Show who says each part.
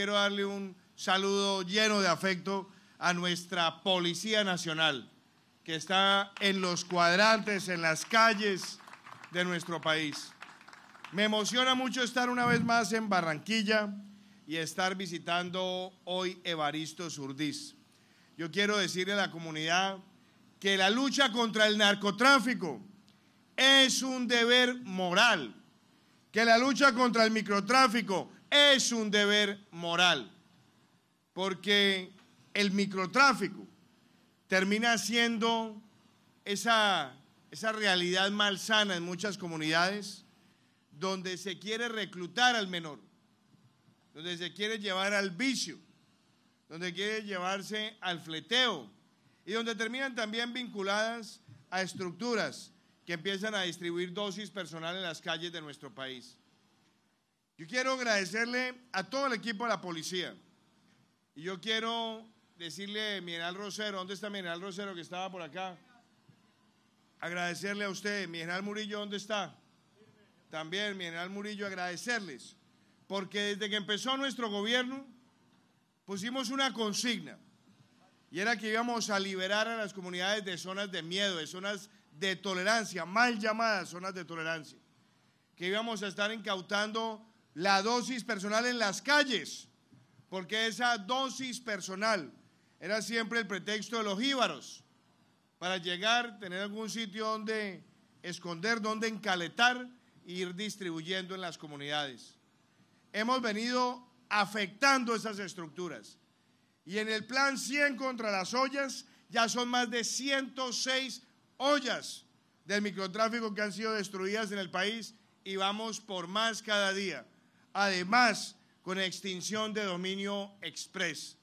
Speaker 1: quiero darle un saludo lleno de afecto a nuestra Policía Nacional, que está en los cuadrantes, en las calles de nuestro país. Me emociona mucho estar una vez más en Barranquilla y estar visitando hoy Evaristo Surdís. Yo quiero decirle a la comunidad que la lucha contra el narcotráfico es un deber moral, que la lucha contra el microtráfico es un deber moral, porque el microtráfico termina siendo esa, esa realidad malsana en muchas comunidades donde se quiere reclutar al menor, donde se quiere llevar al vicio, donde quiere llevarse al fleteo y donde terminan también vinculadas a estructuras que empiezan a distribuir dosis personal en las calles de nuestro país. Yo quiero agradecerle a todo el equipo de la policía. Y yo quiero decirle, Mineral Rosero, ¿dónde está Mineral Rosero que estaba por acá? Agradecerle a usted, Mineral Murillo, ¿dónde está? También, Mineral Murillo, agradecerles. Porque desde que empezó nuestro gobierno, pusimos una consigna. Y era que íbamos a liberar a las comunidades de zonas de miedo, de zonas de tolerancia, mal llamadas zonas de tolerancia. Que íbamos a estar incautando la dosis personal en las calles, porque esa dosis personal era siempre el pretexto de los íbaros para llegar, tener algún sitio donde esconder, donde encaletar e ir distribuyendo en las comunidades. Hemos venido afectando esas estructuras. Y en el plan 100 contra las ollas ya son más de 106 ollas del microtráfico que han sido destruidas en el país y vamos por más cada día además con extinción de dominio express.